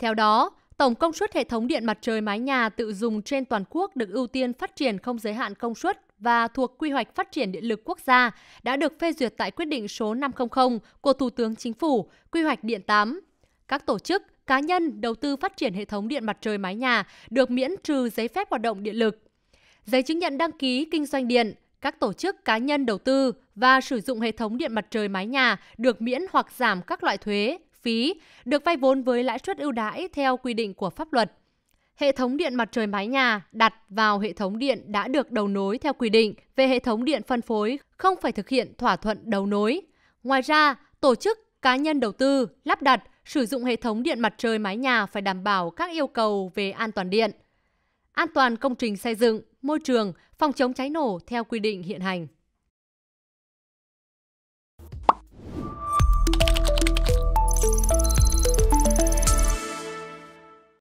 Theo đó, tổng công suất hệ thống điện mặt trời mái nhà tự dùng trên toàn quốc được ưu tiên phát triển không giới hạn công suất và thuộc quy hoạch phát triển điện lực quốc gia đã được phê duyệt tại quyết định số 500 của Thủ tướng Chính phủ, quy hoạch điện 8. Các tổ chức, cá nhân đầu tư phát triển hệ thống điện mặt trời mái nhà được miễn trừ giấy phép hoạt động điện lực. Giấy chứng nhận đăng ký kinh doanh điện, các tổ chức cá nhân đầu tư và sử dụng hệ thống điện mặt trời mái nhà được miễn hoặc giảm các loại thuế, phí, được vay vốn với lãi suất ưu đãi theo quy định của pháp luật. Hệ thống điện mặt trời mái nhà đặt vào hệ thống điện đã được đầu nối theo quy định về hệ thống điện phân phối không phải thực hiện thỏa thuận đầu nối. Ngoài ra, tổ chức, cá nhân đầu tư, lắp đặt, sử dụng hệ thống điện mặt trời mái nhà phải đảm bảo các yêu cầu về an toàn điện, an toàn công trình xây dựng, môi trường, phòng chống cháy nổ theo quy định hiện hành.